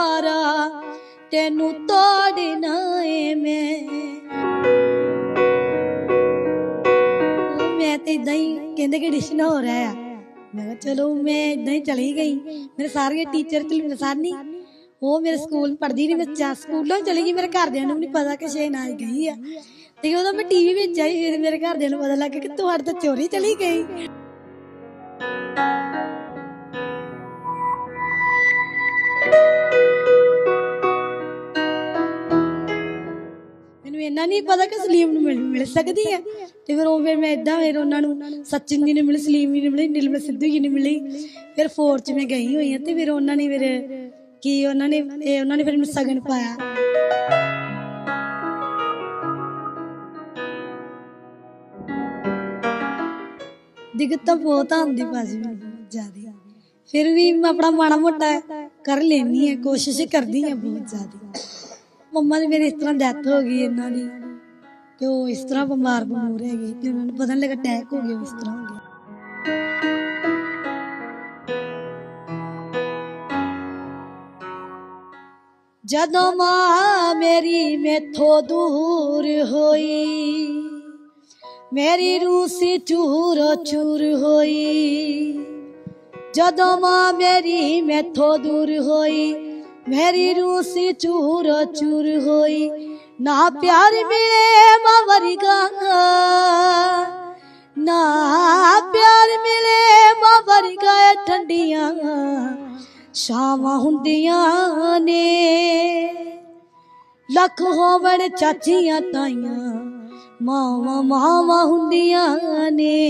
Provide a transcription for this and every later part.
ਯਾਰਾ ਤੈਨੂੰ ਤੋੜਨਾ ਏ ਮੈਂ ਮੈਂ ਤੇ ਦਈ ਕਹਿੰਦੇ ਕਿ ਡਿਸ਼ਨ ਹੋ ਰਿਹਾ ਆ ਮੈਂ ਕਿਹਾ ਚਲੋ ਮੈਂ ਇਦਾਂ ਹੀ ਚਲੀ ਗਈ ਮੇਰੇ ਸਾਰੇ ਟੀਚਰ ਤੇ ਮੇਰੇ ਨਹੀਂ ਉਹ ਮੇਰੇ ਸਕੂਲ ਪੜਦੀ ਨਹੀਂ ਮੈਂ ਚਾ ਸਕੂਲੋਂ ਚਲੀ ਗਈ ਮੇਰੇ ਘਰਦਿਆਂ ਨੂੰ ਨਹੀਂ ਪਤਾ ਕਿ ਛੇ ਨਾ ਗਈ ਆ ਤੇ ਉਦੋਂ ਮੈਂ ਟੀਵੀ ਵਿੱਚ ਆਈ ਫਿਰ ਮੇਰੇ ਘਰਦਿਆਂ ਨੂੰ ਪਤਾ ਲੱਗ ਗਿਆ ਕਿ ਤੁਹਾਡੇ ਤਾਂ ਚੋਰੀ ਚਲੀ ਗਈ ਮੈਨੂੰ ਇੰਨਾ ਨਹੀਂ ਪਤਾ ਕਿ ਸਲੀਮ ਨੂੰ ਮਿਲ ਮਿਲ ਸਕਦੀ ਹੈ ਤੇ ਫਿਰ ਉਹ ਫਿਰ ਮੈਂ ਇਦਾਂ ਫਿਰ ਉਹਨਾਂ ਨੂੰ ਸਚਿਨ ਜੀ ਨੇ ਮਿਲੀ ਸਲੀਮ ਜੀ ਨੇ ਮਿਲੀ ਨਿਲਮ ਸਿੱਧੂ ਜੀ ਨੇ ਮਿਲੀ ਫਿਰ 4 ਚ ਮੈਂ ਗਈ ਹੋਈ ਹਾਂ ਤੇ ਫਿਰ ਉਹਨਾਂ ਨੇ ਫਿਰ ਕੀ ਉਹਨਾਂ ਨੇ ਇਹ ਉਹਨਾਂ ਨੇ ਫਿਰ ਮੈਨੂੰ ਸਗਨ ਪਾਇਆ ਦਿੱਕਤ ਤਾਂ ਬਹੁਤ ਆਉਂਦੀ ਭਾਜੀ ਜ਼ਿਆਦਾ ਫਿਰ ਵੀ ਮੈਂ ਆਪਣਾ ਮਾੜਾ ਮੋਟਾ ਕਰ ਲੈਣੀ ਹੈ ਕੋਸ਼ਿਸ਼ ਕਰਦੀ ਹਾਂ ਬਹੁਤ ਜ਼ਿਆਦਾ ਮੰਮਾ ਦੇ ਮੇਰੇ ਇਸ ਤਰ੍ਹਾਂ ਡੈਥ ਹੋ ਗਈ ਇਹਨਾਂ ਦੀ ਕਿ ਉਹ ਇਸ ਤਰ੍ਹਾਂ ਬਿਮਾਰ ਬਮੂਰ ਹੈਗੇ ਤੇ ਉਹਨਾਂ ਨੂੰ ਪਤਾ ਲੱਗਾ ਅਟੈਕ ਹੋ ਗਿਆ ਇਸ ਤਰ੍ਹਾਂ ਹੋ ਗਿਆ ਜਦੋਂ ਮਾਂ ਮੇਰੀ ਮੇਥੋਂ ਦੂਰ ਹੋਈ ਮੇਰੀ ਰੂਹ ਚੂਰ ਚੂਰ ਹੋਈ ਜਦੋਂ ਮਾਂ ਮੇਰੀ ਮੈਥੋਂ ਦੂਰ ਹੋਈ ਮੇਰੀ ਰੂਹ ਸੀ ਚੂਰ ਚੂਰ ਹੋਈ ਨਾ ਪਿਆਰ ਮਿਲੇ ਮਾਂ ਵਰਗਾ ਨਾ ਪਿਆਰ ਮਿਲੇ ਮਾਂ ਵਰਗਾ ਠੰਡੀਆਂ ਸ਼ਾਵਾਂ ਹੁੰਦੀਆਂ ਨੇ ਲੱਖ ਹੋਵਣ ਚਾਚੀਆਂ ਤਾਈਆਂ ਮਾਵਾਂ ਮਾਵਾਂ ਹੁੰਦੀਆਂ ਨੇ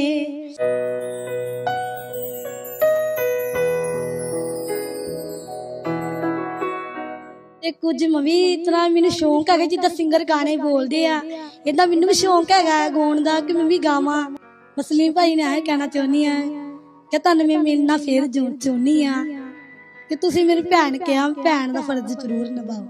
ਤੇ ਕੁਝ ਮਵੀ ਇਤਨਾ ਮੈਨੂੰ ਸ਼ੌਂਕ ਹੈਗਾ ਜਿੱਦਾਂ ਸਿੰਗਰ ਗਾਣੇ ਬੋਲਦੇ ਆ ਇਦਾਂ ਮੈਨੂੰ ਵੀ ਸ਼ੌਂਕ ਹੈਗਾ ਗਾਉਣ ਦਾ ਕਿ ਮੈਂ ਵੀ ਗਾਵਾਂ ਮਸਲੀਮ ਭਾਈ ਨੇ ਇਹ ਕਹਿਣਾ ਚਾਹੁੰਦੀ ਆ ਕਿ ਤੁਹਾਨੂੰ ਮੈਂ ਮਿਲਣਾ ਫੇਰ ਜੂਣ ਚਾਹੁੰਦੀ ਆ ਕਿ ਤੁਸੀਂ ਮੇਰੀ ਭੈਣ ਕਿਹਾ ਭੈਣ ਦਾ ਫਰਜ਼ ਜ਼ਰੂਰ ਨਿਭਾਓ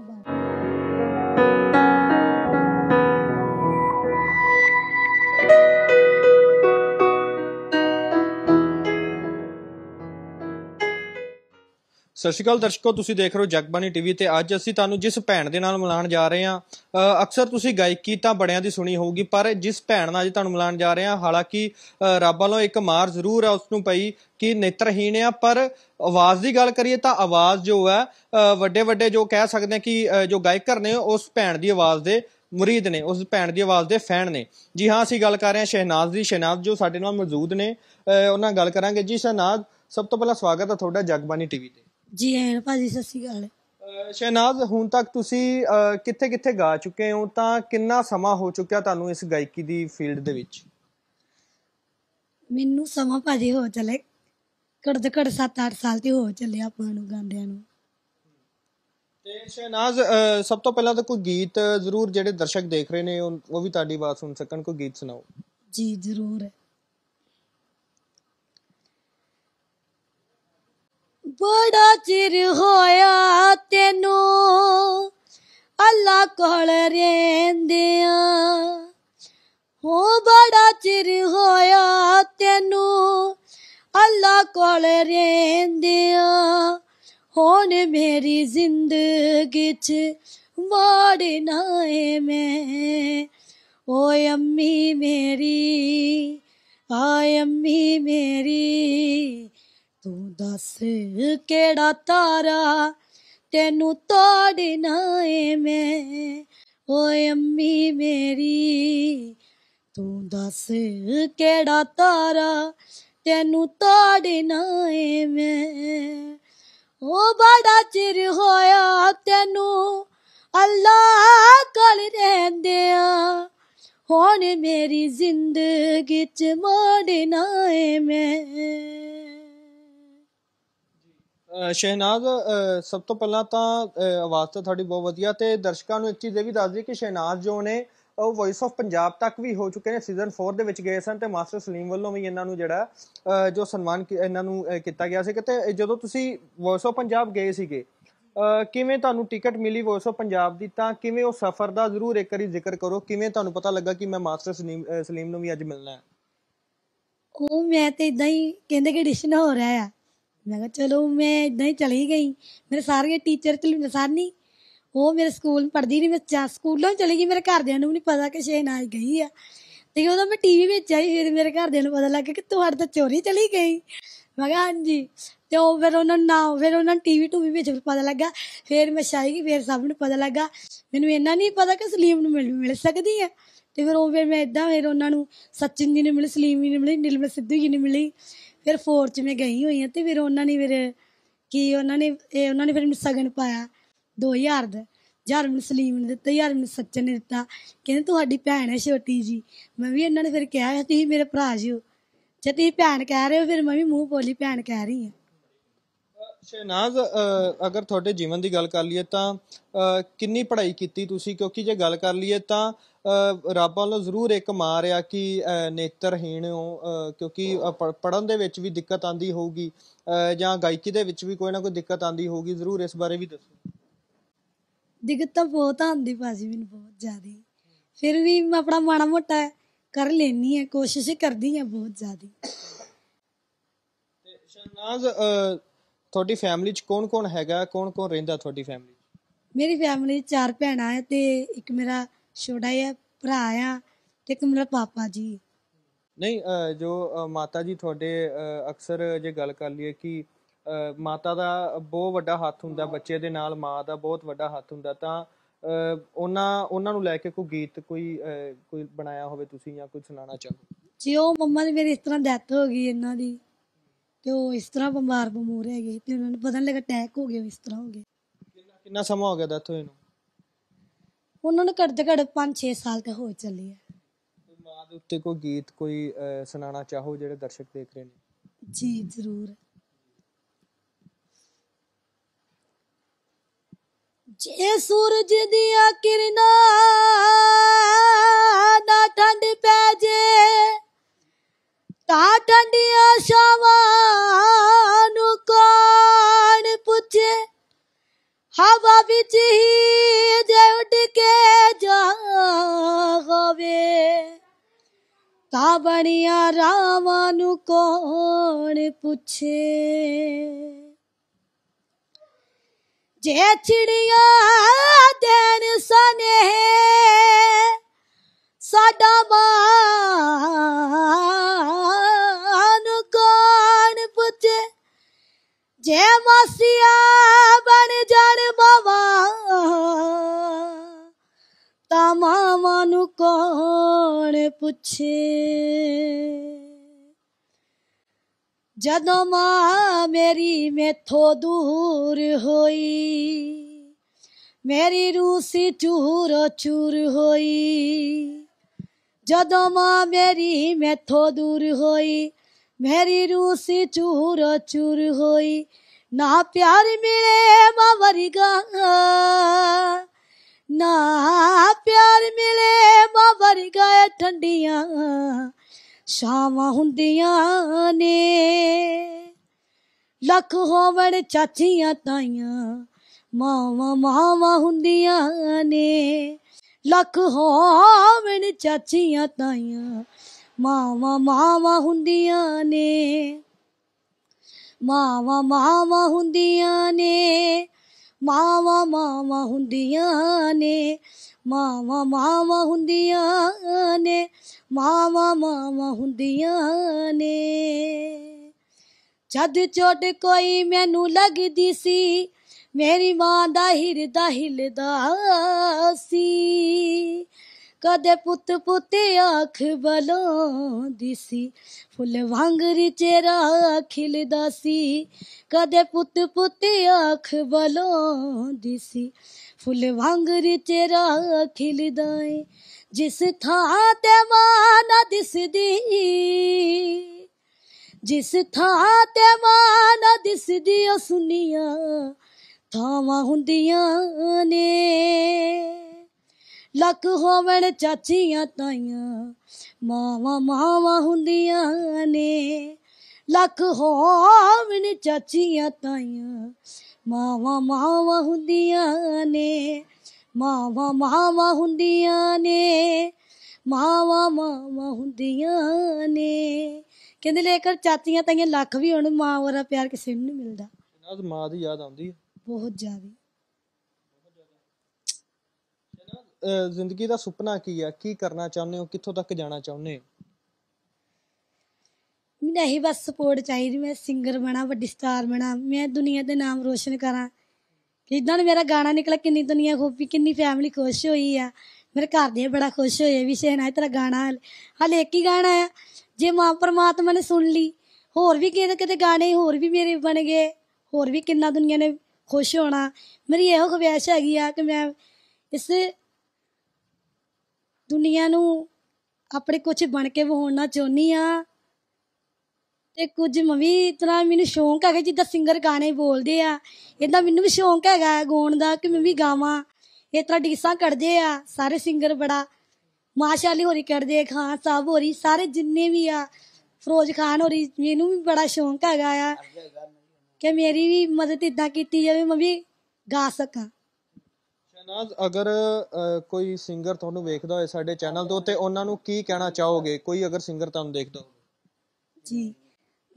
ਸਤਿ ਸ਼੍ਰੀ ਅਕਾਲ ਦਰਸ਼ਕੋ ਤੁਸੀਂ ਦੇਖ ਰਹੇ ਹੋ ਜਗਬਾਨੀ ਟੀਵੀ ਤੇ ਅੱਜ ਅਸੀਂ ਤੁਹਾਨੂੰ ਜਿਸ ਭੈਣ ਦੇ ਨਾਲ ਮਿਲਾਉਣ ਜਾ ਰਹੇ ਹਾਂ ਅਕਸਰ ਤੁਸੀਂ ਗਾਇਕੀ ਤਾਂ ਬੜਿਆਂ ਦੀ ਸੁਣੀ ਹੋਊਗੀ ਪਰ ਜਿਸ ਭੈਣ ਨਾਲ ਅੱਜ ਤੁਹਾਨੂੰ ਮਿਲਾਉਣ ਜਾ ਰਹੇ ਹਾਂ ਹਾਲਾਂਕਿ ਰੱਬ ਵੱਲੋਂ ਇੱਕ ਮਾਰ ਜ਼ਰੂਰ ਆ ਉਸ ਨੂੰ ਪਈ ਕਿ ਨੇਤਰਹੀਣ ਆ ਪਰ ਆਵਾਜ਼ ਦੀ ਗੱਲ ਕਰੀਏ ਤਾਂ ਆਵਾਜ਼ ਜੋ ਹੈ ਵੱਡੇ ਵੱਡੇ ਜੋ ਕਹਿ ਸਕਦੇ ਆ ਕਿ ਜੋ ਗਾਇਕ ਕਰਨੇ ਉਸ ਭੈਣ ਦੀ ਆਵਾਜ਼ ਦੇ ਮੁਰੀਦ ਨੇ ਉਸ ਭੈਣ ਦੀ ਆਵਾਜ਼ ਦੇ ਫੈਨ ਨੇ ਜੀ ਹਾਂ ਅਸੀਂ ਗੱਲ ਕਰ ਰਹੇ ਹਾਂ ਸ਼ਹਿਨਾਜ਼ ਦੀ ਸ਼ਹਿਨਾਜ਼ ਜੋ ਸਾਡੇ ਨਾਲ ਮੌਜੂਦ ਨੇ ਉਹਨਾਂ ਨਾਲ ਗੱਲ ਕਰਾਂਗੇ ਜੀ ਸ਼ਹਿਨਾਜ਼ ਸਭ ਤੋਂ ਪਹਿਲਾਂ ਸਵਾਗਤ ਹੈ ਤੁਹਾਡਾ ਜਗਬਾਨੀ ਟੀਵੀ ਤੇ ਜੀ ਐਨ ਭਾਜੀ ਸਤਿ ਸ਼੍ਰੀ ਅਕਾਲ ਸ਼ਹਿਨਾਜ਼ ਹੁਣ ਤੱਕ ਤੁਸੀਂ ਕਿੱਥੇ ਕਿੱਥੇ ਗਾ ਚੁੱਕੇ ਹੋ ਤਾਂ ਕਿੰਨਾ ਸਮਾਂ ਹੋ ਚੁੱਕਿਆ ਤੁਹਾਨੂੰ ਇਸ ਗਾਇਕੀ ਦੀ ਫੀਲਡ ਦੇ ਵਿੱਚ ਮੈਨੂੰ ਸਮਾਂ ਭਾਜੀ ਹੋ ਚਲੇ ਘੜ ਦੇ ਘੜ 7-8 ਸਾਲ ਤੇ ਹੋ ਚੱਲਿਆ ਆਪਾਂ ਨੂੰ ਗਾਉਂਦਿਆਂ ਨੂੰ ਤੇ ਸ਼ਹਿਨਾਜ਼ ਸਭ ਤੋਂ ਪਹਿਲਾਂ ਤਾਂ ਕੋਈ ਗੀਤ ਜ਼ਰੂਰ ਜਿਹੜੇ ਦਰਸ਼ਕ ਦੇਖ ਰਹੇ ਨੇ ਉਹ ਵੀ ਤੁਹਾਡੀ ਬਾਤ ਸੁਣ ਸਕਣ ਕੋਈ ਗੀਤ ਸੁਣਾਓ ਜੀ ਜ਼ਰੂਰ ਬੜਾ ਚਿਰ ਹੋਇਆ ਤੈਨੂੰ ਅੱਲਾ ਕੋਲ ਰਹਿੰਦਿਆਂ ਹੋ ਬੜਾ ਚਿਰ ਹੋਇਆ ਤੈਨੂੰ ਅੱਲਾ ਕੋਲ ਰਹਿੰਦਿਆਂ ਹੁਣ ਮੇਰੀ ਜ਼ਿੰਦਗੀ 'ਚ ਵਾੜਨਾ ਏ ਮੈਂ ਓਏ ਅੰਮੀ ਮੇਰੀ ਆਏ ਅੰਮੀ ਮੇਰੀ ਤੂੰ ਦੱਸ ਕਿਹੜਾ ਤਾਰਾ ਤੈਨੂੰ ਤੋੜਨਾ ਏ ਮੈਂ ਓਏ ਅੰਮੀ ਮੇਰੀ ਤੂੰ ਦੱਸ ਕਿਹੜਾ ਤਾਰਾ ਤੈਨੂੰ ਤੋੜਨਾ ਏ ਮੈਂ ਓ ਬੜਾ ਚਿਰ ਹੋਇਆ ਤੈਨੂੰ ਅੱਲਾ ਕੋਲ ਰਹਿੰਦਿਆਂ ਹੁਣ ਮੇਰੀ ਜ਼ਿੰਦਗੀ ਚ ਮੋੜਨਾ ਏ ਮੈਂ ਸ਼ਹਿਨਾਜ਼ ਸਭ ਤੋਂ ਪਹਿਲਾਂ ਤਾਂ ਆਵਾਜ਼ ਤਾਂ ਤੁਹਾਡੀ ਬਹੁਤ ਵਧੀਆ ਤੇ ਦਰਸ਼ਕਾਂ ਨੂੰ ਇੱਕ ਚੀਜ਼ ਇਹ ਵੀ ਦੱਸ ਦਈਏ ਕਿ ਸ਼ਹਿਨਾਜ਼ ਜੋ ਨੇ ਉਹ ਵੌਇਸ ਆਫ ਪੰਜਾਬ ਤੱਕ ਵੀ ਹੋ ਚੁੱਕੇ ਨੇ ਸੀਜ਼ਨ 4 ਦੇ ਵਿੱਚ ਗਏ ਸਨ ਤੇ ਮਾਸਟਰ ਸਲੀਮ ਵੱਲੋਂ ਵੀ ਇਹਨਾਂ ਨੂੰ ਜਿਹੜਾ ਜੋ ਸਨਮਾਨ ਇਹਨਾਂ ਨੂੰ ਕੀਤਾ ਗਿਆ ਸੀ ਕਿਤੇ ਜਦੋਂ ਤੁਸੀਂ ਵੌਇਸ ਆਫ ਪੰਜਾਬ ਗਏ ਸੀਗੇ ਕਿਵੇਂ ਤੁਹਾਨੂੰ ਟਿਕਟ ਮਿਲੀ ਵੌਇਸ ਆਫ ਪੰਜਾਬ ਦੀ ਤਾਂ ਕਿਵੇਂ ਉਹ ਸਫ਼ਰ ਦਾ ਜ਼ਰੂਰ ਇੱਕ ਵਾਰੀ ਜ਼ਿਕਰ ਕਰੋ ਕਿਵੇਂ ਤੁਹਾਨੂੰ ਪਤਾ ਲੱਗਾ ਕਿ ਮੈਂ ਮਾਸਟਰ ਸਲੀਮ ਸਲੀਮ ਨੂੰ ਵੀ ਅੱਜ ਮਿਲਣਾ ਹੈ ਉਹ ਮੈਂ ਤੇ ਇਦਾਂ ਹੀ ਕਹਿੰਦੇ ਕਿ ਡਿਸ਼ਨ ਹੋ ਰਿਹਾ ਆ ਮੈਂ ਕਿਹਾ ਚਲੋ ਮੈਂ ਇਦਾਂ ਹੀ ਚਲੀ ਗਈ ਮੇਰੇ ਸਾਰੇ ਟੀਚਰ ਚਲਿੰਦਰ ਨਸਾਨੀ ਉਹ ਮੇਰੇ ਸਕੂਲ ਪੜਦੀ ਨਹੀਂ ਮੈਂ ਸਕੂਲੋਂ ਚਲੀ ਗਈ ਮੇਰੇ ਘਰਦਿਆਂ ਨੂੰ ਨਹੀਂ ਪਤਾ ਕਿ ਸ਼ੇਨਾਜ ਗਈ ਆ ਤੇ ਉਦੋਂ ਮੈਂ ਟੀਵੀ ਵਿੱਚ ਆਈ ਫਿਰ ਮੇਰੇ ਘਰਦਿਆਂ ਨੂੰ ਪਤਾ ਲੱਗ ਗਿਆ ਕਿ ਤੂੰ ਚੋਰੀ ਚਲੀ ਗਈ ਮੈਂ ਕਿਹਾ ਹਾਂਜੀ ਤੇ ਉਹ ਫਿਰ ਉਹਨਾਂ ਨਾਲ ਨਾ ਫਿਰ ਉਹਨਾਂ ਨੂੰ ਟੀਵੀ ਟੂਵੀ ਵਿੱਚ ਪਤਾ ਲੱਗਾ ਫਿਰ ਮੈਂ ਛਾਈ ਫਿਰ ਸਭ ਨੂੰ ਪਤਾ ਲੱਗਾ ਮੈਨੂੰ ਇੰਨਾ ਨਹੀਂ ਪਤਾ ਕਿ ਸਲੀਮ ਨੂੰ ਮਿਲ ਮਿਲ ਸਕਦੀ ਹੈ ਤੇ ਫਿਰ ਉਹ ਫਿਰ ਮੈਂ ਇਦਾਂ ਫਿਰ ਉਹਨਾਂ ਨੂੰ ਸਚਿਨ ਜੀ ਨੇ ਮਿਲ ਸਲੀਮ ਜੀ ਨੇ ਮਿਲੀ ਨਿਰਮਲ ਸਿੱਧੂ ਜੀ ਨੇ ਮਿਲੀ ਫਿਰ ਫੋਰ ਚ ਮੈਂ ਗਈ ਹੋਈ ਹਾਂ ਤੇ ਫਿਰ ਉਹਨਾਂ ਨੇ ਫਿਰ ਕੀ ਉਹਨਾਂ ਨੇ ਇਹ ਉਹਨਾਂ ਨੇ ਫਿਰ ਮੈਨੂੰ ਸਗਨ ਪਾਇਆ 2000 ਦਾ ਯਾਰ ਮੈਨੂੰ ਸਲੀਮ ਨੇ ਦਿੱਤਾ ਯਾਰ ਮੈਨੂੰ ਸੱਚਨ ਨੇ ਦਿੱਤਾ ਕਹਿੰਦੇ ਤੁਹਾਡੀ ਭੈਣ ਹੈ ਛੋਟੀ ਜੀ ਮੈਂ ਵੀ ਇਹਨਾਂ ਨੇ ਫਿਰ ਕਿਹਾ ਤੁਸੀਂ ਮੇਰੇ ਭਰਾ ਜੀ ਹੋ ਜੇ ਤੁਸੀਂ ਭੈਣ ਕਹਿ ਰਹੇ ਹੋ ਫਿਰ ਮੈਂ ਵੀ ਮੂੰਹ ਬੋਲੀ ਭੈਣ ਕਹਿ ਰਹੀ ਹਾਂ ਸ਼ਹਿਨਾਜ਼ ਅਗਰ ਤੁਹਾਡੇ ਜੀਵਨ ਦੀ ਗੱਲ ਕਰ ਲਈਏ ਤਾਂ ਕਿੰਨੀ ਪੜ੍ਹਾਈ ਕੀਤੀ ਤੁਸੀਂ ਕਿਉਂਕਿ ਜੇ ਗੱਲ ਕਰ ਲਈਏ ਤਾਂ ਰੱਬ ਵੱਲੋਂ ਜ਼ਰੂਰ ਇੱਕ ਮਾਰ ਆ ਕਿ ਨੇਤਰਹੀਣ ਹੋ ਕਿਉਂਕਿ ਪੜਨ ਦੇ ਵਿੱਚ ਵੀ ਦਿੱਕਤ ਆਂਦੀ ਹੋਊਗੀ ਜਾਂ ਗਾਇਕੀ ਦੇ ਵਿੱਚ ਵੀ ਕੋਈ ਨਾ ਕੋਈ ਦਿੱਕਤ ਆਂਦੀ ਹੋਊਗੀ ਜ਼ਰੂਰ ਇਸ ਬਾਰੇ ਵੀ ਦੱਸੋ ਦਿੱਕਤ ਤਾਂ ਬਹੁਤ ਆਂਦੀ ਭਾਜੀ ਮੈਨੂੰ ਬਹੁਤ ਜ਼ਿਆਦੀ ਫਿਰ ਵੀ ਮੈਂ ਆਪਣਾ ਮਾੜਾ ਮੋਟਾ ਕਰ ਲੈਣੀ ਹੈ ਕੋਸ਼ਿਸ਼ ਕਰਦੀ ਹਾਂ ਬਹੁਤ ਜ਼ਿਆਦੀ ਤੇ ਸ਼ਨਾਜ਼ ਤੁਹਾਡੀ ਫੈਮਿਲੀ 'ਚ ਕੌਣ-ਕੌਣ ਹੈਗਾ ਕੌਣ-ਕੌਣ ਰਹਿੰਦਾ ਤੁਹਾਡੀ ਫੈਮਿਲੀ ਮੇਰੀ ਫੈਮਿਲੀ 'ਚ ਚਾਰ ਭੈਣਾਂ ਹੈ ਤੇ ਇੱਕ ਮੇਰਾ ਛੋਟਾ ਜਿਹਾ ਭਰਾ ਆ ਤੇ ਇੱਕ ਮੇਰਾ ਪਾਪਾ ਜੀ ਨਹੀਂ ਜੋ ਮਾਤਾ ਜੀ ਤੁਹਾਡੇ ਅਕਸਰ ਜੇ ਗੱਲ ਕਰ ਲਈਏ ਕਿ ਮਾਤਾ ਦਾ ਬਹੁਤ ਵੱਡਾ ਹੱਥ ਹੁੰਦਾ ਬੱਚੇ ਦੇ ਨਾਲ ਮਾਂ ਦਾ ਬਹੁਤ ਵੱਡਾ ਹੱਥ ਹੁੰਦਾ ਤਾਂ ਉਹਨਾਂ ਉਹਨਾਂ ਨੂੰ ਲੈ ਕੇ ਕੋਈ ਗੀਤ ਕੋਈ ਕੋਈ ਬਣਾਇਆ ਹੋਵੇ ਤੁਸੀਂ ਜਾਂ ਕੋਈ ਸੁਣਾਉਣਾ ਚਾਹੋ ਜੀ ਉਹ ਮੰਮਾ ਦੀ ਮੇਰੀ ਇਸ ਤਰ੍ਹਾਂ ਡੈਥ ਹੋ ਗਈ ਇਹਨਾਂ ਦੀ ਤੇ ਉਹ ਇਸ ਤਰ੍ਹਾਂ ਬਿਮਾਰ ਬਮੂਰ ਗਈ ਤੇ ਉਹਨਾਂ ਨੂੰ ਪਤਾ ਨਹੀਂ ਲੱਗਾ ਅਟੈਕ ਹੋ ਗਿਆ ਇਸ ਤਰ੍ਹਾਂ ਹੋ ਗਿਆ ਕਿੰਨਾ ਕਿੰਨਾ ਸਮਾਂ ਹੋ ਗਿਆ ਡੈਥ ਹੋਏ ਨੂੰ ਉਹਨਾਂ ਨੂੰ ਘੱਟ ਤੋਂ ਘੱਟ 5-6 ਸਾਲ ਤੇ ਹੋ ਚੱਲੇ ਆ ਮਾਂ ਦੇ ਉੱਤੇ ਕੋਈ ਗੀਤ ਕੋਈ ਸੁਣਾਣਾ ਚਾਹੋ ਜਿਹੜੇ ਦਰਸ਼ਕ ਦੇਖ ਰਹੇ ਨੇ ਜੀ ਜ਼ਰੂਰ ਜੇ ਸੂਰਜ ਦੀਆਂ ਕਿਰਨਾਂ হচ্ছে যে চিড়িয়া দেন সনে সদমান কোন পুছে যে মাসিয়া বন জর বাবা তামা মানু কোন পুছে ਜਦੋਂ ਮਾਂ ਮੇਰੀ ਮੇਥੋਂ ਦੂਰ ਹੋਈ ਮੇਰੀ ਰੂਸੀ ਸੀ ਚੂਰ ਹੋਈ ਜਦੋਂ ਮਾਂ ਮੇਰੀ ਮੇਥੋਂ ਦੂਰ ਹੋਈ ਮੇਰੀ ਰੂਸੀ ਸੀ ਚੂਰ ਹੋਈ ਨਾ ਪਿਆਰ ਮਿਲੇ ਮਾਂ ਵਰਗਾ ਨਾ ਪਿਆਰ ਮਿਲੇ ਮਾਂ ਵਰਗਾ ਠੰਡੀਆਂ ਸ਼ਾਮਾਂ ਹੁੰਦੀਆਂ ਨੇ ਲੱਖ ਹੋਵਣ ਚਾਚੀਆਂ ਤਾਈਆਂ ਮਾਵਾ ਮਾਵਾ ਹੁੰਦੀਆਂ ਨੇ ਲੱਖ ਹੋਵਣ ਚਾਚੀਆਂ ਤਾਈਆਂ ਮਾਵਾ ਮਾਵਾ ਹੁੰਦੀਆਂ ਨੇ ਮਾਵਾ ਮਾਵਾ ਹੁੰਦੀਆਂ ਨੇ ਮਾਵਾ ਮਾਵਾ ਹੁੰਦੀਆਂ ਨੇ ਮਾਵਾ ਮਾਵਾ ਹੁੰਦੀਆਂ ਨੇ ਮਾਵਾ ਮਾਵਾ ਹੁੰਦੀਆਂ ਨੇ जद चोट कोई मैनू लगदी सी मेरी मां का हिरदा हिलदा सी कद पुत पुते आख बलो दिसी फुल वांगर चेरा खिलदा सी कद पुत पुते आख बलो दिसी फुल वांगर चेरा खिलदा जिस थां ते मां ना दिसदी ਜਿਸ ਥਾਂ ਤੇ ਮਾਂ ਨਾ ਦਿਸਦੀ ਓ ਸੁਨੀਆਂ ਥਾਵਾਂ ਹੁੰਦੀਆਂ ਨੇ ਲੱਖ ਹੋਵਣ ਚਾਚੀਆਂ ਤਾਈਆਂ ਮਾਵਾ ਮਾਵਾ ਹੁੰਦੀਆਂ ਨੇ ਲੱਖ ਹੋਵਣ ਚਾਚੀਆਂ ਤਾਈਆਂ ਮਾਵਾ ਮਾਵਾ ਹੁੰਦੀਆਂ ਨੇ ਮਾਵਾ ਮਾਵਾ ਹੁੰਦੀਆਂ ਨੇ ਮਾਵਾ ਮਾਵਾ ਹੁੰਦੀਆਂ ਨੇ ਕਹਿੰਦੇ ਲੇਕਰ ਚਾਚੀਆਂ ਤਾਈਆਂ ਲੱਖ ਵੀ ਹੋਣ ਮਾਂ ਵਰਾ ਪਿਆਰ ਕਿਸੇ ਨੂੰ ਨਹੀਂ ਮਿਲਦਾ ਦੀ ਮਾਂ ਦੀ ਯਾਦ ਆਉਂਦੀ ਹੈ ਬਹੁਤ ਜ਼ਿਆਦਾ ਜ਼ਿੰਦਗੀ ਦਾ ਸੁਪਨਾ ਕੀ ਆ ਕੀ ਕਰਨਾ ਚਾਹੁੰਦੇ ਹੋ ਕਿੱਥੋਂ ਤੱਕ ਜਾਣਾ ਚਾਹੁੰਦੇ ਹੋ ਮੈਨੂੰ ਇਹੀ ਬਸ ਸਪੋਰਟ ਚਾਹੀਦੀ ਮੈਂ ਸਿੰਗਰ ਬਣਾ ਵੱਡੀ ਸਟਾਰ ਬਣਾ ਮੈਂ ਦੁਨੀਆ ਦੇ ਨਾਮ ਰੋਸ਼ਨ ਕਰਾਂ ਕਿ ਇਦਾਂ ਮੇਰਾ ਗਾਣਾ ਨਿਕਲਾ ਕਿੰਨੀ ਦੁਨੀਆ ਖੋਪੀ ਕਿੰਨੀ ਫੈਮਿਲੀ ਖੁਸ਼ ਹੋਈ ਆ ਮੇਰੇ ਘਰ ਦੇ ਬੜਾ ਖੁਸ਼ ਹੋਏ ਵੀ ਸੇਨਾ ਇਹ ਤੇਰਾ ਗਾਣਾ ਹਲੇ ਇੱਕ ਹੀ ਗਾਣਾ ਆ ਜੇ ਮਾਂ ਪਰਮਾਤਮਾ ਨੇ ਸੁਣ ਲਈ ਹੋਰ ਵੀ ਕਿਤੇ ਕਿਤੇ ਗਾਣੇ ਹੋਰ ਵੀ ਮੇਰੇ ਬਣ ਗਏ ਹੋਰ ਵੀ ਕਿੰਨਾ ਦੁਨੀਆ ਨੇ ਖੁਸ਼ ਹੋਣਾ ਮੇਰੀ ਇਹੋ ਖਵਾਇਸ਼ ਹੈਗੀ ਆ ਕਿ ਮੈਂ ਇਸ ਦੁਨੀਆ ਨੂੰ ਆਪਣੇ ਕੁਝ ਬਣ ਕੇ ਵਹਾਉਣਾ ਚਾਹੁੰਦੀ ਆ ਤੇ ਕੁਝ ਮਵੀ ਇਤਨਾ ਮੈਨੂੰ ਸ਼ੌਂਕ ਹੈਗਾ ਜਿੱਦਾਂ ਸਿੰਗਰ ਗਾਣੇ ਬੋਲਦੇ ਆ ਇਹਦਾ ਮੈਨੂੰ ਵੀ ਸ਼ੌਂਕ ਹੈਗਾ ਗਾਉਣ ਦਾ ਕਿ ਮੈਂ ਵੀ ਗਾਵਾਂ ਇਹ ਤਰ੍ਹਾਂ ਡੀਸਾ ਕਰਦੇ ਆ ਸਾਰੇ ਸਿੰਗਰ ਬੜਾ ਮਾਸ਼ਾਅੱਲੀ ਹੋਰੀ ਕਰਦੇ ਆ ਖਾਨ ਸਾਹਿਬ ਹੋਰੀ ਸਾਰੇ ਜਿੰਨੇ ਵੀ ਆ ਫਰੋਜ਼ ਖਾਨ ਹੋਰੀ ਮੈਨੂੰ ਵੀ ਬੜਾ ਸ਼ੌਂਕ ਹੈਗਾ ਆ ਕਿ ਮੇਰੀ ਵੀ ਮਦਦ ਇਦਾਂ ਕੀਤੀ ਜਾਵੇ ਮੈਂ ਵੀ ਗਾ ਸਕਾਂ ਸ਼ਨਾਜ਼ ਅਗਰ ਕੋਈ ਸਿੰਗਰ ਤੁਹਾਨੂੰ ਵੇਖਦਾ ਹੋਏ ਸਾਡੇ ਚੈਨਲ ਤੋਂ ਤੇ ਉਹਨਾਂ ਨੂੰ ਕੀ ਕਹਿਣਾ ਚਾਹੋਗੇ ਕੋਈ ਅਗਰ ਸਿੰਗਰ ਤੁਹਾਨੂੰ ਦੇਖਦਾ ਹੋਵੇ ਜੀ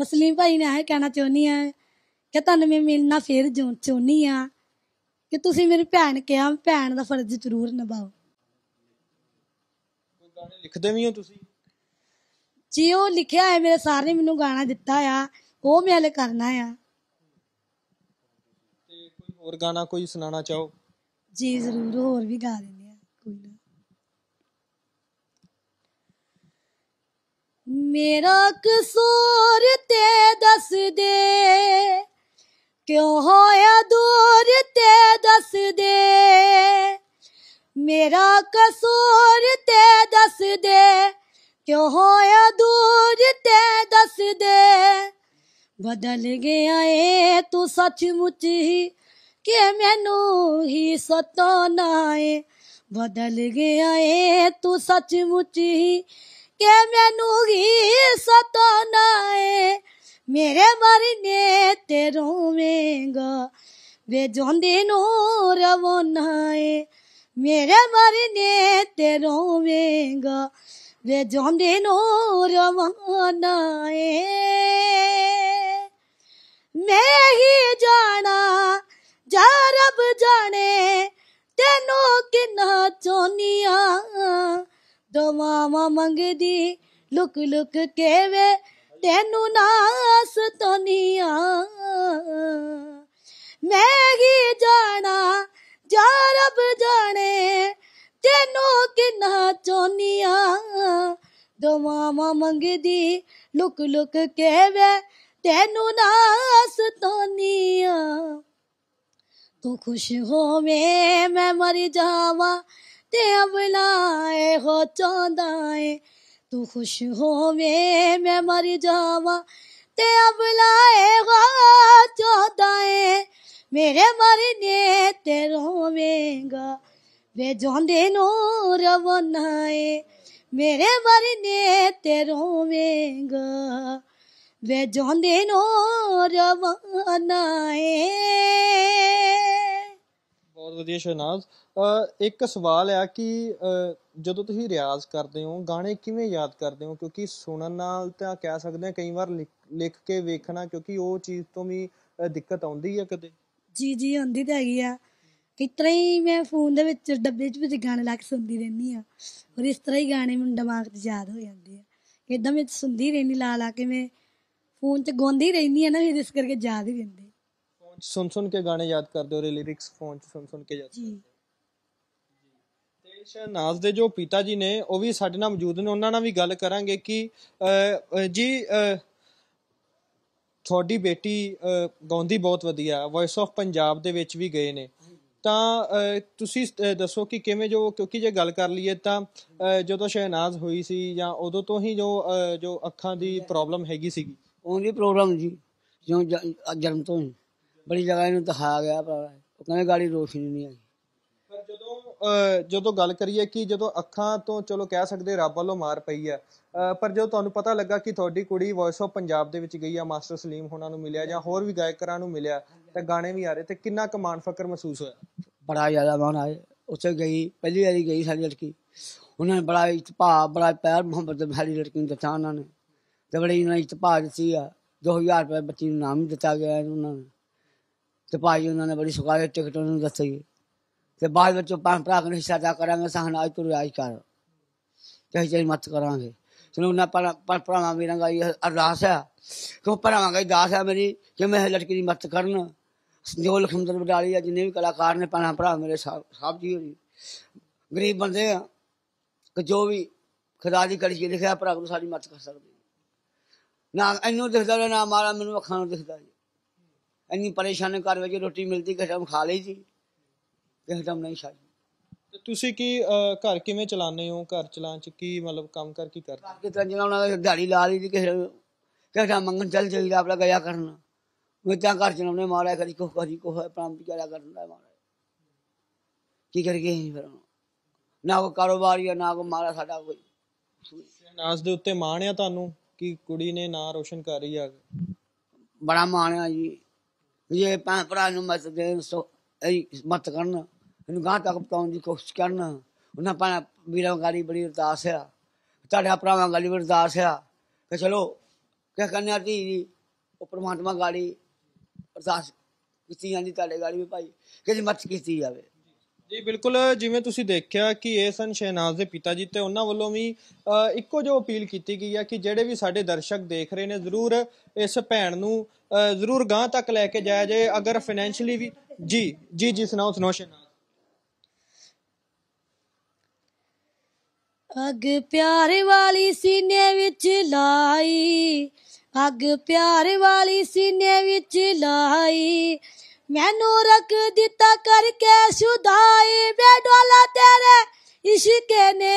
ਮਸਲੀਮ ਭਾਈ ਨੇ ਇਹ ਕਹਿਣਾ ਚਾਹੁੰਨੀ ਆ ਕਿ ਤੁਹਾਨੂੰ ਮੈਂ ਮਿਲਣਾ ਫੇਰ ਚਾਹੁੰਨੀ ਆ ਕਿ ਤੁਸੀਂ ਮੇਰੀ ਭੈਣ ਕਿਹਾ ਭੈਣ ਦਾ ਫਰਜ਼ ਜ਼ਰੂਰ ਨਿਭਾਓ ਗਾਣੇ ਲਿਖਦੇ ਵੀ ਹੋ ਤੁਸੀਂ ਜੀ ਉਹ ਲਿਖਿਆ ਹੈ ਮੇਰੇ ਸਰ ਨੇ ਮੈਨੂੰ ਗਾਣਾ ਦਿੱਤਾ ਆ ਉਹ ਮੈਂ ਹਲੇ ਕਰਨਾ ਆ ਤੇ ਕੋਈ ਹੋਰ ਗਾਣਾ ਕੋਈ ਸੁਣਾਉਣਾ ਚਾਹੋ ਜੀ ਜ਼ਰੂਰ ਹੋਰ ਵੀ ਗਾ ਦਿੰਦੇ ਆ ਕੋਈ ਨਾ ਮੇਰਾ ਕਸੂਰ ਤੇ ਦੱਸ ਦੇ क्यों होया दूर ते दस दे मेरा कसूर ते दस दे क्यों होया दूर ते दस दे बदल गया है तू सचमुच ही के मैनू ही सताना है बदल गया है तू सचमुच ही के मैनू ही सताना है ਮੇਰੇ ਮਰਨੇ ਤੇ ਰੋਵੇਂਗਾ ਵੇ ਜੋਂਦੇ ਨੂੰ ਰਵਨਾਏ ਏ ਮੇਰੇ ਮਰਨੇ ਤੇ ਰੋਵੇਂਗਾ ਵੇ ਜੋਂਦੇ ਨੂੰ ਰਵਨਾਏ ਮੈਂ ਹੀ ਜਾਣਾ ਜਾ ਰੱਬ ਜਾਣੇ ਤੈਨੂੰ ਕਿੰਨਾ ਚੋਨੀਆਂ ਦਵਾਵਾ ਮੰਗਦੀ ਲੁਕ ਲੁਕ ਕੇ ਵੇ ਤੈਨੂੰ ਨਾਸ ਤੋਨੀਆ ਮੈਂ ਹੀ ਜਾਣਾ ਜਾ ਰਬ ਜਾਣੇ ਤੈਨੂੰ ਕਿੰਨਾ ਚੋਨੀਆ ਦਵਾਵਾਂ ਮੰਗਦੀ ਲੁਕ ਲੁਕ ਕੇ ਵੇ ਤੈਨੂੰ ਨਾਸ ਤੋਨੀਆ ਤੂੰ ਖੁਸ਼ ਹੋਵੇਂ ਮੈਂ ਮਰ ਜਾਵਾਂ ਤੇ ਅਵਲਾ ਹੋ ਚਾਹੁੰਦਾ ਏ ਤੂੰ ਖੁਸ਼ ਹੋਵੇਂ ਮੈਂ ਮਰ ਜਾਵਾਂ ਤੇ ਅਬਲਾਏ ਗਾ ਚੋਦਾਏ ਮੇਰੇ ਮਰਨੇ ਤੇ ਰੋਵੇਂਗਾ ਵੇ ਜੋਂਦੇ ਨੂੰ ਰਵਨਾਏ ਮੇਰੇ ਮਰਨੇ ਤੇ ਰੋਵੇਂਗਾ ਵੇ ਜੋਂਦੇ ਨੂੰ ਰਵਨਾਏ ਬਹੁਤ ਵਧੀਆ ਸ਼ਹਿਨਾਜ਼ ਇੱਕ ਸਵਾਲ ਆ ਕਿ ਜਦੋਂ ਤੁਸੀਂ ਰਿਆਜ਼ ਕਰਦੇ ਹੋ ਗਾਣੇ ਕਿਵੇਂ ਯਾਦ ਕਰਦੇ ਹੋ ਕਿਉਂਕਿ ਸੁਣਨ ਨਾਲ ਤਾਂ ਕਹਿ ਸਕਦੇ ਆ ਕਈ ਵਾਰ ਲਿਖ ਕੇ ਵੇਖਣਾ ਕਿਉਂਕਿ ਉਹ ਚੀਜ਼ ਤੋਂ ਵੀ ਦਿੱਕਤ ਆਉਂਦੀ ਆ ਕਦੇ ਜੀ ਜੀ ਆਉਂਦੀ ਤਾਂ ਹੈਗੀ ਆ ਇਸ ਤਰ੍ਹਾਂ ਹੀ ਮੈਂ ਫੋਨ ਦੇ ਵਿੱਚ ਡੱਬੇ 'ਚ ਵਿੱਚ ਗਾਣੇ ਲਾ ਕੇ ਸੁਣਦੀ ਰਹਿੰਦੀ ਆ ਔਰ ਇਸ ਤਰ੍ਹਾਂ ਹੀ ਗਾਣੇ ਮੈਨੂੰ ਦਿਮਾਗ 'ਚ ਯਾਦ ਹੋ ਜਾਂਦੇ ਆ ਇਦਾਂ ਵਿੱਚ ਸੁਣਦੀ ਰਹਿੰਦੀ ਲਾ ਲਾ ਕੇ ਮੈਂ ਫੋਨ 'ਚ ਗਾਉਂਦੀ ਰਹਿੰਦੀ ਆ ਨਾ ਫਿਰ ਇਸ ਕਰਕੇ ਯਾਦ ਹੀ ਰਹਿੰਦੇ ਫੋਨ 'ਚ ਸੁਣ ਸੁਣ ਕੇ ਗਾਣੇ ਯਾਦ ਕਰਦੇ ਹੋ ਰੇ ਲਿਰਿਕਸ ਫੋਨ 'ਚ ਸੁਣ ਸੁਣ ਕੇ ਯਾਦ ਕਰਦੇ ਸ਼ਹਿਨਾਜ਼ ਦੇ ਜੋ ਪਿਤਾ ਜੀ ਨੇ ਉਹ ਵੀ ਸਾਡੇ ਨਾਲ ਮੌਜੂਦ ਨੇ ਉਹਨਾਂ ਨਾਲ ਵੀ ਗੱਲ ਕਰਾਂਗੇ ਕਿ ਜੀ ਤੁਹਾਡੀ ਬੇਟੀ ਗਾਉਂਦੀ ਬਹੁਤ ਵਧੀਆ ਵੌਇਸ ਆਫ ਪੰਜਾਬ ਦੇ ਵਿੱਚ ਵੀ ਗਏ ਨੇ ਤਾਂ ਤੁਸੀਂ ਦੱਸੋ ਕਿ ਕਿਵੇਂ ਜੋ ਕਿਉਂਕਿ ਜੇ ਗੱਲ ਕਰ ਲਈਏ ਤਾਂ ਜਦੋਂ ਸ਼ਹਿਨਾਜ਼ ਹੋਈ ਸੀ ਜਾਂ ਉਦੋਂ ਤੋਂ ਹੀ ਜੋ ਜੋ ਅੱਖਾਂ ਦੀ ਪ੍ਰੋਬਲਮ ਹੈਗੀ ਸੀਗੀ ਉਹਦੀ ਪ੍ਰੋਬਲਮ ਜੀ ਜਿਉਂ ਜਨਮ ਤੋਂ ਹੀ ਬੜੀ ਜਗ੍ਹਾ ਇਹਨੂੰ ਦਿਖਾਇਆ ਗਿਆ ਪਰ ਉਹ ਕਹਿੰਦੇ ਗਾੜੀ ਰੋਸ਼ਨੀ ਨਹੀਂ ਆਈ ਜਦੋਂ ਗੱਲ ਕਰੀਏ ਕਿ ਜਦੋਂ ਅੱਖਾਂ ਤੋਂ ਚਲੋ ਕਹਿ ਸਕਦੇ ਰੱਬ ਵੱਲੋਂ ਮਾਰ ਪਈ ਆ ਪਰ ਜੋ ਤੁਹਾਨੂੰ ਪਤਾ ਲੱਗਾ ਕਿ ਤੁਹਾਡੀ ਕੁੜੀ ਵੌਇਸ ਆਫ ਪੰਜਾਬ ਦੇ ਵਿੱਚ ਗਈ ਆ ਮਾਸਟਰ ਸਲੀਮ ਹੋਣਾ ਨੂੰ ਮਿਲਿਆ ਜਾਂ ਹੋਰ ਵੀ ਗਾਇਕਾਂ ਨੂੰ ਮਿਲਿਆ ਤੇ ਗਾਣੇ ਵੀ ਆ ਰਹੇ ਤੇ ਕਿੰਨਾ ਕਮਾਨ ਫਕਰ ਮਹਿਸੂਸ ਹੋਇਆ ਬੜਾ ਜ਼ਿਆਦਾ ਮਾਣ ਆਇਆ ਉੱਥੇ ਗਈ ਪਹਿਲੀ ਵਾਰੀ ਗਈ ਸਾਡੀ ਲੜਕੀ ਉਹਨਾਂ ਨੇ ਬੜਾ ਇਤਪਾ ਬੜਾ ਪਿਆਰ ਮੁਹੱਬਤ ਸਾਡੀ ਲੜਕੀ ਨੂੰ ਦਿੱਤਾ ਉਹਨਾਂ ਨੇ ਤੇ ਬੜੀ ਉਹਨਾਂ ਇਤਪਾ ਦਿੱਤੀ ਆ 2000 ਰੁਪਏ ਬੱਚੀ ਨੂੰ ਨਾਮ ਦਿੱਤਾ ਗਿਆ ਉਹਨਾਂ ਨੇ ਤੇ ਭਾਈ ਉਹਨਾਂ ਨੇ ਬੜੀ ਸੁਖਾਲੇ ਟਿਕਟ ਉਹਨਾਂ ਨੂੰ ਦਿੱਤੀ ਤੇ ਬਾਅਦ ਵਿੱਚ ਪੰਜ ਭਰਾ ਨੂੰ ਹਿੱਸਾ ਦਾ ਕਰਾਂਗੇ ਸਾਹਨ ਅਜ ਤੂੰ ਰਾਜ ਕਰ ਕਹੀ ਚਾਹੀ ਮਤ ਕਰਾਂਗੇ ਚਲੋ ਨਾ ਪਰ ਪਰ ਭਰਾਵਾਂ ਮੇਰਾ ਗਾਈ ਅਰਦਾਸ ਹੈ ਕਿਉਂ ਭਰਾਵਾਂ ਗਾਈ ਦਾਸ ਹੈ ਮੇਰੀ ਕਿ ਮੈਂ ਲਟਕੀ ਦੀ ਮਤ ਕਰਨ ਜੋ ਲਖਮਦਰ ਬਡਾਲੀ ਆ ਜਿੰਨੇ ਵੀ ਕਲਾਕਾਰ ਨੇ ਪਾਣਾ ਭਰਾ ਮੇਰੇ ਸਾਹਿਬ ਜੀ ਹੋਰੀ ਗਰੀਬ ਬੰਦੇ ਆ ਕਿ ਜੋ ਵੀ ਖੁਦਾ ਦੀ ਕੜੀ ਲਿਖਿਆ ਭਰਾ ਨੂੰ ਸਾਡੀ ਮਤ ਕਰ ਸਕਦੇ ਨਾ ਇਹਨੂੰ ਦਿਖਦਾ ਨਾ ਮਾਰਾ ਮੈਨੂੰ ਅੱਖਾਂ ਨੂੰ ਦਿਖਦਾ ਜੀ ਇੰਨੀ ਪਰੇਸ਼ਾਨੀ ਕਰ ਵਜੇ ਰੋਟੀ ਮਿਲਦੀ ਕਿਸੇ ਨੂੰ ਖਾ ਲਈ ਜੀ ਇਕਦਮ ਨਹੀਂ ਛੱਡ ਤੇ ਤੁਸੀਂ ਕੀ ਘਰ ਕਿਵੇਂ ਚਲਾਉਂਦੇ ਹੋ ਘਰ ਚਲਾਉਣ ਚ ਕੀ ਮਤਲਬ ਕੰਮ ਕਰ ਕੀ ਕਰਦੇ ਘਰ ਕਿਤਨਾ ਚਲਾਉਣਾ ਤੇ ਦਿਹਾੜੀ ਲਾ ਲਈ ਦੀ ਕਿਸੇ ਨੂੰ ਮੰਗਣ ਚੱਲ ਜਾ ਆਪਣਾ ਗਿਆ ਕਰਨ ਮੈਂ ਤਾਂ ਘਰ ਚਲਾਉਣੇ ਮਾਰਿਆ ਕਦੀ ਕੋ ਕਰੀ ਕੋ ਹੈ ਪ੍ਰਾਂਤ ਕਰਨ ਦਾ ਮਾਰਿਆ ਕੀ ਕਰ ਗਏ ਫਿਰ ਨਾ ਕੋ ਕਾਰੋਬਾਰੀ ਨਾ ਕੋ ਮਾਰਾ ਸਾਡਾ ਕੋਈ ਨਾਸ ਦੇ ਉੱਤੇ ਮਾਣ ਆ ਤੁਹਾਨੂੰ ਕਿ ਕੁੜੀ ਨੇ ਨਾਂ ਰੋਸ਼ਨ ਕਰ ਰਹੀ ਆ ਬੜਾ ਮਾਣ ਆ ਜੀ ਇਹ ਪੰਜ ਭਰਾ ਨੂੰ ਮਤ ਦੇਣ ਸੋ ਇਹ ਮਤ ਕਰਨ ਇਹਨੂੰ ਗਾਂ ਤੱਕ ਪਹੁੰਚਾਉਣ ਦੀ ਕੋਸ਼ਿਸ਼ ਕਰਨ ਉਹਨਾਂ ਪਾਣਾ ਵੀਰਾਂ ਗਾਲੀ ਬੜੀ ਅਰਦਾਸ ਆ ਤੁਹਾਡਾ ਭਰਾਵਾਂ ਗਾਲੀ ਬੜੀ ਅਰਦਾਸ ਆ ਕਿ ਚਲੋ ਕਿ ਕੰਨਿਆ ਧੀ ਦੀ ਉਹ ਪਰਮਾਤਮਾ ਗਾੜੀ ਅਰਦਾਸ ਕੀਤੀ ਜਾਂਦੀ ਤੁਹਾਡੇ ਗਾੜੀ ਵੀ ਭਾਈ ਕਿ ਮੱਚ ਕੀਤੀ ਜਾਵੇ ਜੀ ਬਿਲਕੁਲ ਜਿਵੇਂ ਤੁਸੀਂ ਦੇਖਿਆ ਕਿ ਇਹ ਸਨ ਸ਼ਹਿਨਾਜ਼ ਦੇ ਪਿਤਾ ਜੀ ਤੇ ਉਹਨਾਂ ਵੱਲੋਂ ਵੀ ਇੱਕੋ ਜੋ ਅਪੀਲ ਕੀਤੀ ਗਈ ਹੈ ਕਿ ਜਿਹੜੇ ਵੀ ਸਾਡੇ ਦਰਸ਼ਕ ਦੇਖ ਰਹੇ ਨੇ ਜ਼ਰੂਰ ਇਸ ਭੈਣ ਨੂੰ ਜ਼ਰੂਰ ਗਾਂ ਤੱਕ ਲੈ ਕੇ ਜਾਇਆ ਜੇ ਅਗਰ ਫਾਈਨੈਂਸ਼ਲੀ ਵੀ ਜੀ ਜੀ ਜੀ ਸੁਣਾਓ ਸੁਣਾਓ ਸ਼ਹਿਨਾਜ਼ अग प्यार वाली सीने विच लाई अग प्यार वाली सीने विच लाई मैनू रख दिता करके सुधाई वे डोला तेरे इश्क ने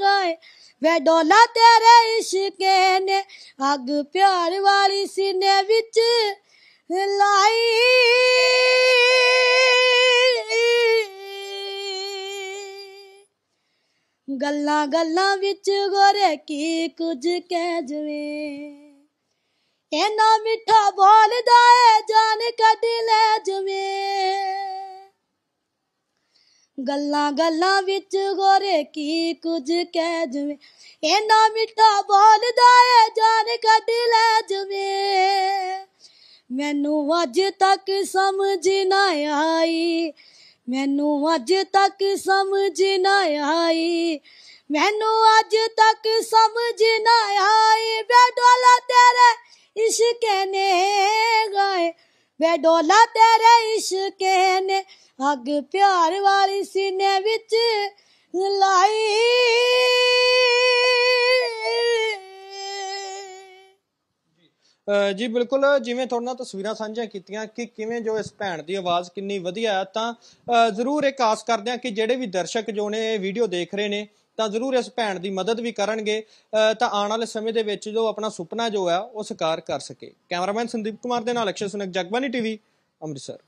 गए वे डोला तेरे इश्क ने अग प्यार वाली सीने विच लाई ਗੱਲਾਂ ਗੱਲਾਂ ਵਿੱਚ ਗੋਰੇ ਕੀ ਕੁਝ ਕਹਿ ਜਵੇ ਇਹਨਾਂ ਮਿੱਠਾ ਬੋਲਦਾ ਏ ਜਾਨ ਕੱਢ ਲੈ ਜਵੇ ਗੱਲਾਂ ਗੱਲਾਂ ਵਿੱਚ ਗੋਰੇ ਕੀ ਕੁਝ ਕਹਿ ਜਵੇ ਇਹਨਾਂ ਮਿੱਠਾ ਬੋਲਦਾ ਏ ਜਾਨ ਕੱਢ ਲੈ ਜਵੇ ਮੈਨੂੰ ਅੱਜ ਤੱਕ ਸਮਝ ਨਾ ਆਈ ਮੈਨੂੰ ਅੱਜ ਤੱਕ ਸਮਝ ਨਾ ਆਈ ਮੈਨੂੰ ਅੱਜ ਤੱਕ ਸਮਝ ਨਾ ਆਈ ਬੇਡੋਲਾ ਡੋਲਾ ਤੇਰੇ ਇਸ਼ਕੇ ਨੇ ਗਾਏ ਬੇਡੋਲਾ ਡੋਲਾ ਤੇਰੇ ਇਸ਼ਕੇ ਨੇ ਅੱਗ ਪਿਆਰ ਵਾਲੀ ਸੀਨੇ ਵਿੱਚ ਲਾਈ ਜੀ ਬਿਲਕੁਲ ਜਿਵੇਂ ਤੁਹਾਡੇ ਨਾਲ ਤਸਵੀਰਾਂ ਸਾਂਝੀਆਂ ਕੀਤੀਆਂ ਕਿ ਕਿਵੇਂ ਜੋ ਇਸ ਭੈਣ ਦੀ ਆਵਾਜ਼ ਕਿੰਨੀ ਵਧੀਆ ਹੈ ਤਾਂ ਜ਼ਰੂਰ ਇੱਕ ਆਸ ਕਰਦੇ ਹਾਂ ਕਿ ਜਿਹੜੇ ਵੀ ਦਰਸ਼ਕ ਜੋ ਨੇ ਇਹ ਵੀਡੀਓ ਦੇਖ ਰਹੇ ਨੇ ਤਾਂ ਜ਼ਰੂਰ ਇਸ ਭੈਣ ਦੀ ਮਦਦ ਵੀ ਕਰਨਗੇ ਤਾਂ ਆਉਣ ਵਾਲੇ ਸਮੇਂ ਦੇ ਵਿੱਚ ਜੋ ਆਪਣਾ ਸੁਪਨਾ ਜੋ ਹੈ ਉਹ ਸਾਕਾਰ ਕਰ ਸਕੇ ਕੈਮਰਾਮੈਨ ਸੰਦੀਪ ਕੁਮਾਰ ਦੇ ਨਾਲ ਅਕਸ਼ੇ ਸੁਨਕ ਜਗਬਾਨੀ ਟੀਵੀ ਅੰਮ੍ਰਿਤਸਰ